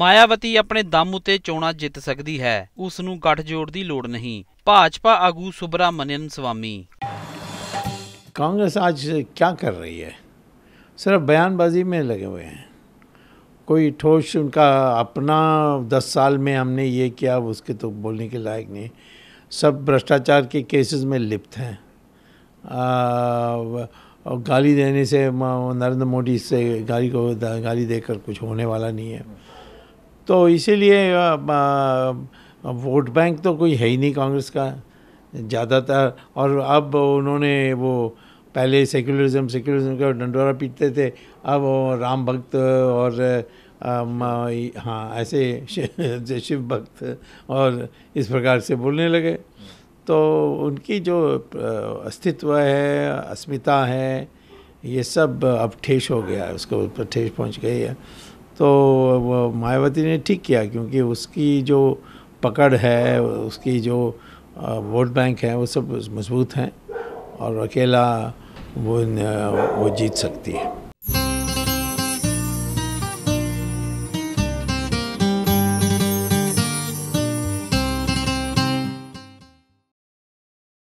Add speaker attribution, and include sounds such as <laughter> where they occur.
Speaker 1: मायावती अपने दम ਉਤੇ चोणा जित सकती है ਉਸ गठजोड़ की लड़ नहीं भाजपा आगू सुब्रमण्यन स्वामी
Speaker 2: कांग्रेस आज क्या कर रही है सिर्फ बयानबाजी में लगे हुए हैं कोई ठोस उनका अपना दस साल में हमने ये किया उसके तो बोलने के लायक नहीं सब भ्रष्टाचार के केसेस में लिप्त हैं और गाली देने से नरेंद्र मोदी से गाली को गाली देकर कुछ होने वाला नहीं है तो इसीलिए वोट बैंक तो कोई है ही नहीं कांग्रेस का ज़्यादातर और अब उन्होंने वो पहले सेक्युलरिज्म सेक्युलरिज्म का डंडोरा पीटते थे अब राम भक्त और हाँ ऐसे <laughs> शिव भक्त और इस प्रकार से बोलने लगे तो उनकी जो अस्तित्व है अस्मिता है ये सब अब ठेस हो गया है उसको ठेस पहुंच गई है तो मायावती ने ठीक किया क्योंकि उसकी जो पकड़ है उसकी जो वोट बैंक है वो सब मजबूत हैं और अकेला वो वो जीत सकती है